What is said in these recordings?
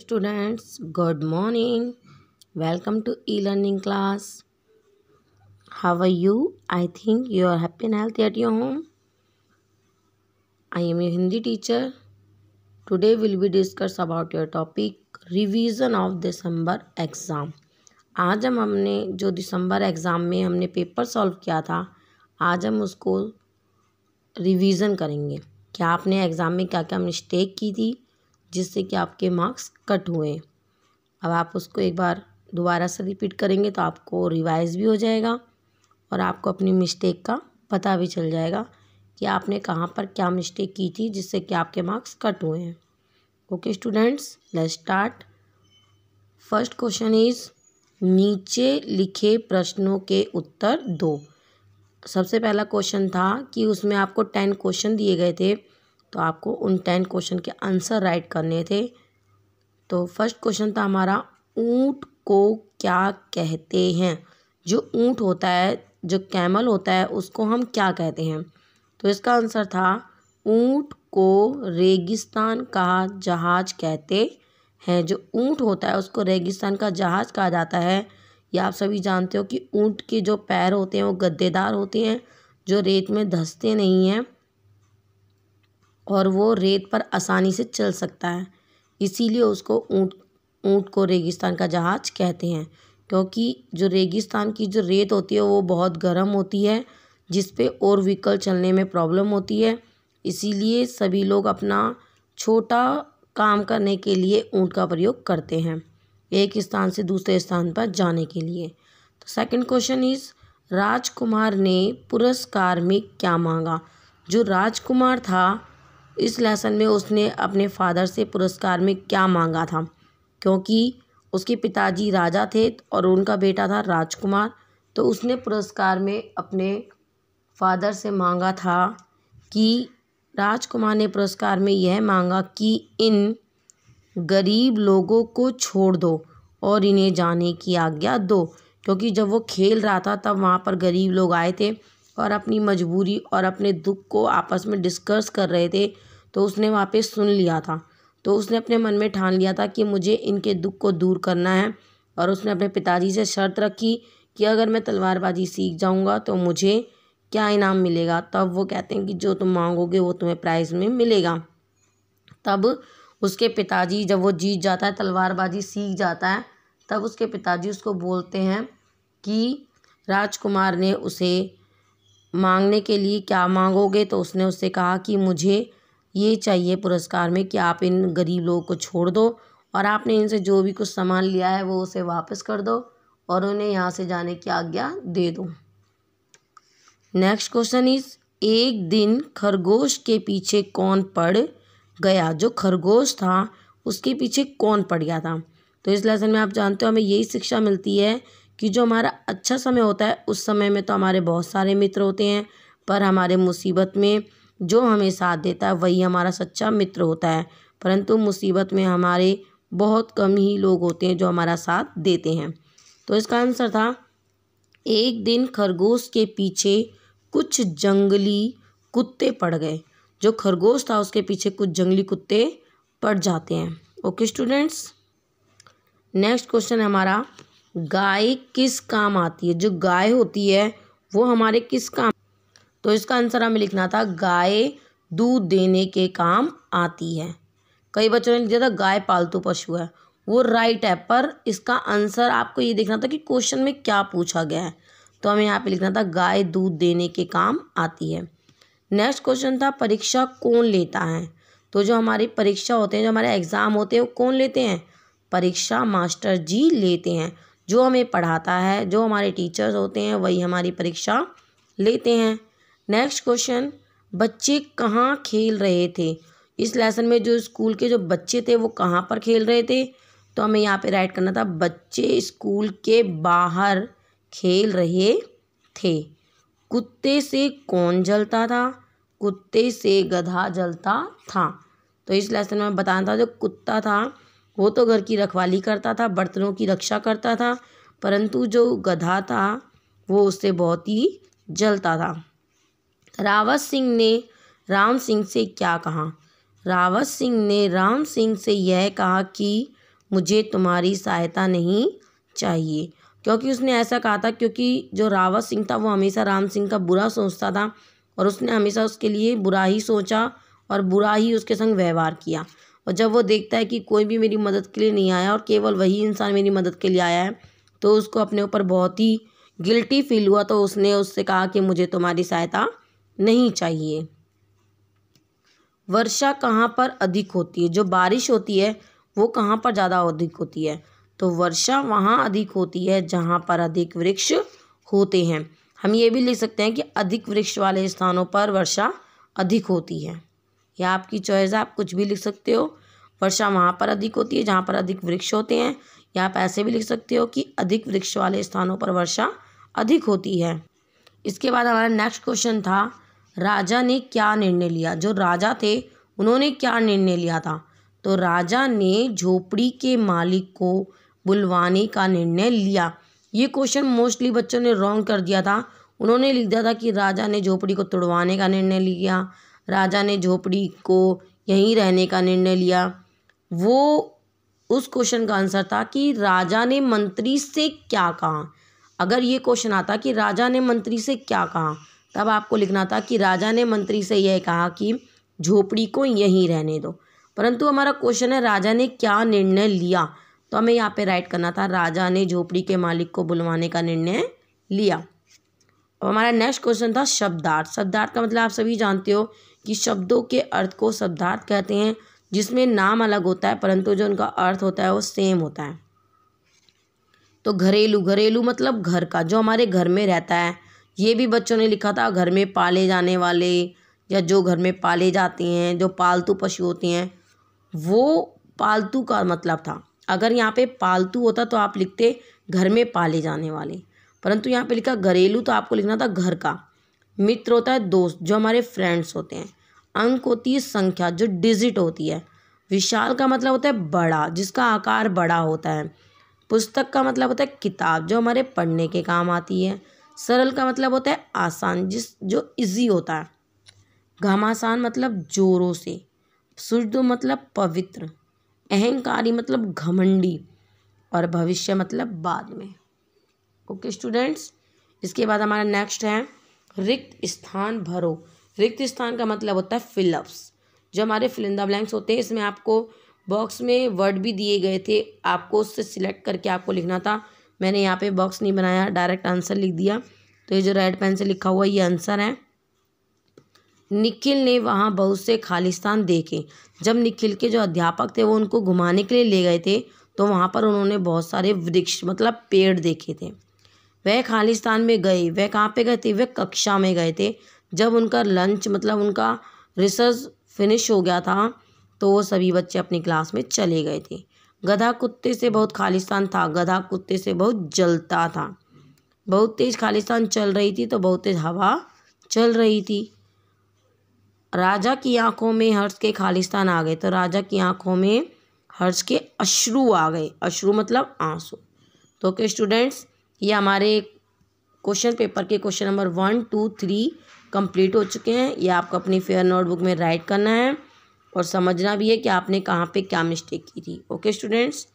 students good morning welcome to e-learning class how are you i think you are happy and healthy at your home i am your hindi teacher today we'll be discuss about your topic revision of december exam आज हम हमने जो दिसंबर exam में हमने paper solve किया था आज हम उसको रिवीजन करेंगे क्या आपने एग्ज़ाम में क्या क्या मिस्टेक की थी जिससे कि आपके मार्क्स कट हुए अब आप उसको एक बार दोबारा से रिपीट करेंगे तो आपको रिवाइज़ भी हो जाएगा और आपको अपनी मिस्टेक का पता भी चल जाएगा कि आपने कहाँ पर क्या मिस्टेक की थी जिससे कि आपके मार्क्स कट हुए हैं okay students let's start first question is नीचे लिखे प्रश्नों के उत्तर दो सबसे पहला क्वेश्चन था कि उसमें आपको टेन क्वेश्चन दिए गए थे तो आपको उन टेन क्वेश्चन के आंसर राइट करने थे तो फर्स्ट क्वेश्चन था हमारा ऊँट को क्या कहते हैं जो ऊँट होता है जो कैमल होता है उसको हम क्या कहते हैं तो इसका आंसर था ऊँट को रेगिस्तान का जहाज कहते हैं जो ऊँट होता है उसको रेगिस्तान का जहाज कहा जाता है या आप सभी जानते हो कि ऊँट के जो पैर होते हैं वो गद्देदार होते हैं जो रेत में धंसते नहीं हैं और वो रेत पर आसानी से चल सकता है इसीलिए उसको ऊँट ऊँट को रेगिस्तान का जहाज कहते हैं क्योंकि जो रेगिस्तान की जो रेत होती है वो बहुत गर्म होती है जिस पे और व्हीकल चलने में प्रॉब्लम होती है इसीलिए सभी लोग अपना छोटा काम करने के लिए ऊँट का प्रयोग करते हैं एक स्थान से दूसरे स्थान पर जाने के लिए तो सेकंड क्वेश्चन इज़ राजकुमार ने पुरस्कार में क्या मांगा जो राजकुमार था इस लेसन में उसने अपने फादर से पुरस्कार में क्या मांगा था क्योंकि उसके पिताजी राजा थे और उनका बेटा था राजकुमार तो उसने पुरस्कार में अपने फादर से मांगा था कि राजकुमार ने पुरस्कार में यह मांगा कि इन गरीब लोगों को छोड़ दो और इन्हें जाने की आज्ञा दो क्योंकि जब वो खेल रहा था तब वहाँ पर गरीब लोग आए थे और अपनी मजबूरी और अपने दुख को आपस में डिस्कस कर रहे थे तो उसने वहाँ पे सुन लिया था तो उसने अपने मन में ठान लिया था कि मुझे इनके दुख को दूर करना है और उसने अपने पिताजी से शर्त रखी कि अगर मैं तलवारबाजी सीख जाऊँगा तो मुझे क्या इनाम मिलेगा तब वो कहते हैं कि जो तुम मांगोगे वो तुम्हें प्राइज़ में मिलेगा तब उसके पिताजी जब वो जीत जाता है तलवारबाजी सीख जाता है तब उसके पिताजी उसको बोलते हैं कि राजकुमार ने उसे मांगने के लिए क्या मांगोगे तो उसने उससे कहा कि मुझे ये चाहिए पुरस्कार में कि आप इन गरीब लोगों को छोड़ दो और आपने इनसे जो भी कुछ सामान लिया है वो उसे वापस कर दो और उन्हें यहाँ से जाने की आज्ञा दे दो नेक्स्ट क्वेश्चन इज एक दिन खरगोश के पीछे कौन पड़ गया जो खरगोश था उसके पीछे कौन पड़ गया था तो इस लेसन में आप जानते हो हमें यही शिक्षा मिलती है कि जो हमारा अच्छा समय होता है उस समय में तो हमारे बहुत सारे मित्र होते हैं पर हमारे मुसीबत में जो हमें साथ देता है वही हमारा सच्चा मित्र होता है परंतु मुसीबत में हमारे बहुत कम ही लोग होते हैं जो हमारा साथ देते हैं तो इसका आंसर था एक दिन खरगोश के पीछे कुछ जंगली कुत्ते पड़ गए जो खरगोश था उसके पीछे कुछ जंगली कुत्ते पड़ जाते हैं ओके स्टूडेंट्स नेक्स्ट क्वेश्चन हमारा गाय किस काम आती है जो गाय होती है वो हमारे किस काम तो इसका आंसर हमें लिखना था गाय दूध देने के काम आती है कई बच्चों ने लिखा था गाय पालतू पशु है वो राइट है पर इसका आंसर आपको ये देखना था कि क्वेश्चन में क्या पूछा गया है तो हमें यहाँ पे लिखना था गाय दूध देने के काम आती है नेक्स्ट क्वेश्चन था परीक्षा कौन लेता है तो जो हमारी परीक्षा होते हैं जो हमारे एग्ज़ाम होते हैं वो कौन लेते हैं परीक्षा मास्टर जी लेते हैं जो हमें पढ़ाता है जो हमारे टीचर्स होते हैं वही हमारी परीक्षा लेते हैं नेक्स्ट क्वेश्चन बच्चे कहाँ खेल रहे थे इस लेसन में जो स्कूल के जो बच्चे थे वो कहाँ पर खेल रहे थे तो हमें यहाँ पे राइट करना था बच्चे स्कूल के बाहर खेल रहे थे कुत्ते से कौन जलता था कुत्ते से गधा जलता था तो इस लेसन में बताना था जो कुत्ता था वो तो घर की रखवाली करता था बर्तनों की रक्षा करता था परंतु जो गधा था वो उससे बहुत ही जलता था रावत सिंह ने राम सिंह से क्या कहा रावत सिंह ने राम सिंह से यह कहा कि मुझे तुम्हारी सहायता नहीं चाहिए क्योंकि उसने ऐसा कहा था क्योंकि जो रावत सिंह था वो हमेशा राम सिंह का बुरा सोचता था और उसने हमेशा उसके लिए बुरा ही सोचा और बुरा ही उसके संग व्यवहार किया और जब वो देखता है कि कोई भी मेरी मदद के लिए नहीं आया और केवल वही इंसान मेरी मदद के लिए आया है तो उसको अपने ऊपर बहुत ही गिल्टी फील हुआ तो उसने उससे कहा कि मुझे तुम्हारी सहायता नहीं चाहिए वर्षा कहाँ पर अधिक होती है जो बारिश होती है वो कहाँ पर ज़्यादा अधिक होती है तो वर्षा वहाँ अधिक होती है जहाँ पर अधिक वृक्ष होते हैं हम ये भी लिख सकते हैं कि अधिक वृक्ष वाले स्थानों पर वर्षा अधिक होती है या आपकी चॉइस है आप कुछ भी लिख सकते हो वर्षा वहाँ पर अधिक होती है जहाँ पर अधिक वृक्ष होते हैं या आप ऐसे भी लिख सकते हो कि अधिक वृक्ष वाले स्थानों पर वर्षा अधिक होती है इसके बाद हमारा नेक्स्ट क्वेश्चन था राजा ने क्या निर्णय लिया जो राजा थे उन्होंने क्या निर्णय लिया था तो राजा ने झोपड़ी के मालिक को बुलवाने का निर्णय लिया ये क्वेश्चन मोस्टली बच्चों ने रॉन्ग कर दिया था उन्होंने लिख दिया था कि राजा ने झोपड़ी को तोड़वाने का निर्णय लिया राजा ने झोपड़ी को यहीं रहने का निर्णय लिया वो उस क्वेश्चन का आंसर था कि राजा ने मंत्री से क्या कहा अगर ये क्वेश्चन आता कि राजा ने मंत्री से क्या कहा तब आपको लिखना था कि राजा ने मंत्री से यह कहा कि झोपड़ी को यहीं रहने दो परंतु हमारा क्वेश्चन है राजा ने क्या निर्णय लिया तो हमें यहाँ पे राइट करना था राजा ने झोपड़ी के मालिक को बुलवाने का निर्णय लिया अब हमारा नेक्स्ट क्वेश्चन था शब्दार्थ शब्दार्थ का मतलब आप सभी जानते हो कि शब्दों के अर्थ को शब्दार्थ कहते हैं जिसमें नाम अलग होता है परंतु जो उनका अर्थ होता है वो सेम होता है तो घरेलू घरेलू मतलब घर का जो हमारे घर में रहता है ये भी बच्चों ने लिखा था घर में पाले जाने वाले या जो घर में पाले जाते हैं जो पालतू पशु होते हैं वो पालतू का मतलब था अगर यहाँ पे पालतू होता तो आप लिखते घर में पाले जाने वाले परंतु यहाँ पे लिखा घरेलू तो आपको लिखना था घर का मित्र होता है दोस्त जो हमारे फ्रेंड्स होते हैं अंक होती है संख्या जो डिजिट होती है विशाल का मतलब होता है बड़ा जिसका आकार बड़ा होता है पुस्तक का मतलब होता है किताब जो हमारे पढ़ने के काम आती है सरल का मतलब होता है आसान जिस जो इजी होता है घमासान मतलब जोरों से शुद्ध मतलब पवित्र अहंकारी मतलब घमंडी और भविष्य मतलब बाद में ओके स्टूडेंट्स इसके बाद हमारा नेक्स्ट है रिक्त स्थान भरो रिक्त स्थान का मतलब होता है फिलअप्स जो हमारे फिलिंदा ब्लैंक्स होते हैं इसमें आपको बॉक्स में वर्ड भी दिए गए थे आपको उससे सिलेक्ट करके आपको लिखना था मैंने यहाँ पे बॉक्स नहीं बनाया डायरेक्ट आंसर लिख दिया तो ये जो रेड पेन से लिखा हुआ ये आंसर है निखिल ने वहाँ बहुत से खालिस्तान देखे जब निखिल के जो अध्यापक थे वो उनको घुमाने के लिए ले गए थे तो वहाँ पर उन्होंने बहुत सारे वृक्ष मतलब पेड़ देखे थे वह खालिस्तान में गए वह कहाँ पे गए थे वह कक्षा में गए थे जब उनका लंच मतलब उनका रिसर्च फिनिश हो गया था तो वो सभी बच्चे अपनी क्लास में चले गए थे गधा कुत्ते से बहुत खालिस्तान था गधा कुत्ते से बहुत जलता था बहुत तेज़ खालिस्तान चल रही थी तो बहुत तेज़ हवा चल रही थी राजा की आंखों में हर्ष के खालिस्तान आ गए तो राजा की आंखों में हर्ष के अश्रु आ गए अश्रु मतलब आंसू तो के स्टूडेंट्स ये हमारे क्वेश्चन पेपर के question number one two three complete हो चुके हैं ये आपको अपनी फेयर नोटबुक में राइट करना है और समझना भी है कि आपने कहाँ पे क्या मिस्टेक की थी ओके स्टूडेंट्स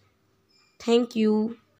थैंक यू